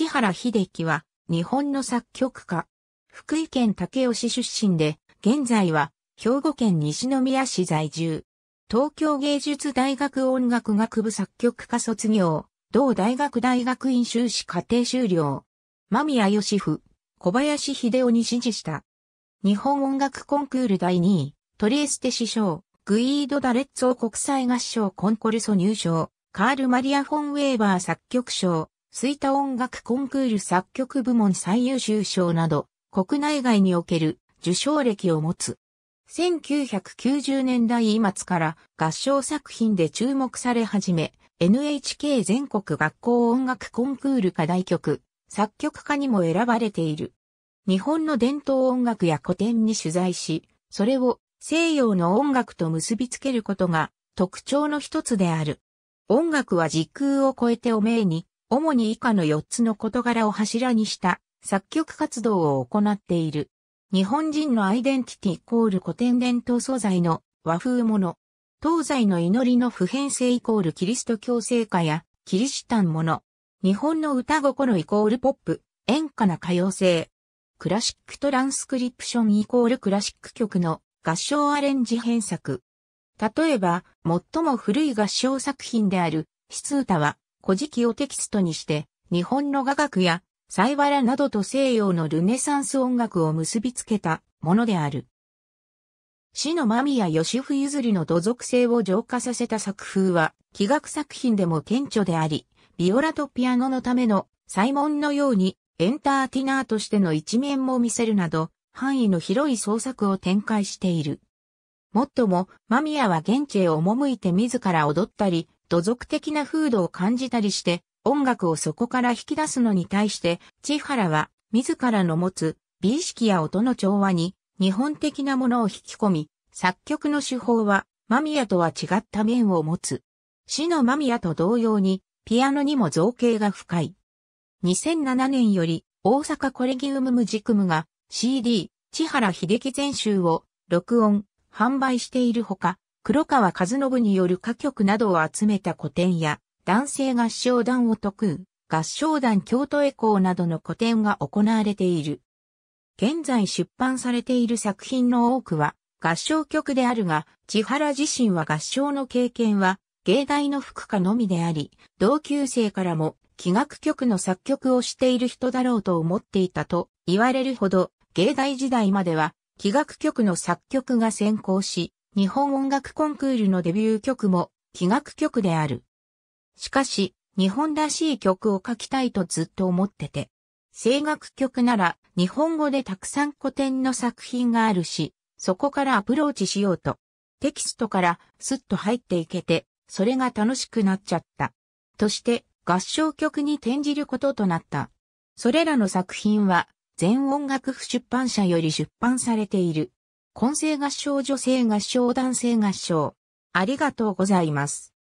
市原秀樹は、日本の作曲家。福井県武雄市出身で、現在は、兵庫県西宮市在住。東京芸術大学音楽学部作曲科卒業、同大学大学院修士課程修了。間宮義夫、小林秀夫に支持した。日本音楽コンクール第2位、トリエステ師匠、グイード・ダレッツォ国際合唱コンコルソ入賞、カール・マリア・フォン・ウェーバー作曲賞、吹田音楽コンクール作曲部門最優秀賞など、国内外における受賞歴を持つ。1990年代末から合唱作品で注目され始め、NHK 全国学校音楽コンクール課題曲、作曲家にも選ばれている。日本の伝統音楽や古典に取材し、それを西洋の音楽と結びつけることが特徴の一つである。音楽は時空を超えておめえに主に以下の4つの事柄を柱にした作曲活動を行っている。日本人のアイデンティティイコール古典伝統素材の和風もの。東西の祈りの普遍性イコールキリスト教聖歌やキリシタンもの。日本の歌心イコールポップ、演歌な歌謡性。クラシックトランスクリプションイコールクラシック曲の合唱アレンジ編作。例えば、最も古い合唱作品である、ー歌は、古事記をテキストにして、日本の雅楽や、サイワラなどと西洋のルネサンス音楽を結びつけたものである。死の間宮義夫譲りの土属性を浄化させた作風は、器楽作品でも顕著であり、ビオラとピアノのための、サイモンのように、エンターティナーとしての一面も見せるなど、範囲の広い創作を展開している。もっとも、間宮は現地へ赴いて自ら踊ったり、土俗的な風土を感じたりして、音楽をそこから引き出すのに対して、千原は自らの持つ美意識や音の調和に日本的なものを引き込み、作曲の手法は間宮とは違った面を持つ。死の間宮と同様に、ピアノにも造形が深い。2007年より大阪コレギウムムジクムが CD 千原秀樹全集を録音、販売しているほか、黒川和信による歌曲などを集めた古典や、男性合唱団を得意、合唱団京都エコーなどの古典が行われている。現在出版されている作品の多くは、合唱曲であるが、千原自身は合唱の経験は、芸大の副科のみであり、同級生からも、器楽曲の作曲をしている人だろうと思っていたと言われるほど、芸大時代までは、器楽曲の作曲が先行し、日本音楽コンクールのデビュー曲も器楽曲である。しかし、日本らしい曲を書きたいとずっと思ってて。声楽曲なら日本語でたくさん古典の作品があるし、そこからアプローチしようと。テキストからスッと入っていけて、それが楽しくなっちゃった。として合唱曲に転じることとなった。それらの作品は全音楽譜出版社より出版されている。混声合唱女性合唱男性合唱。ありがとうございます。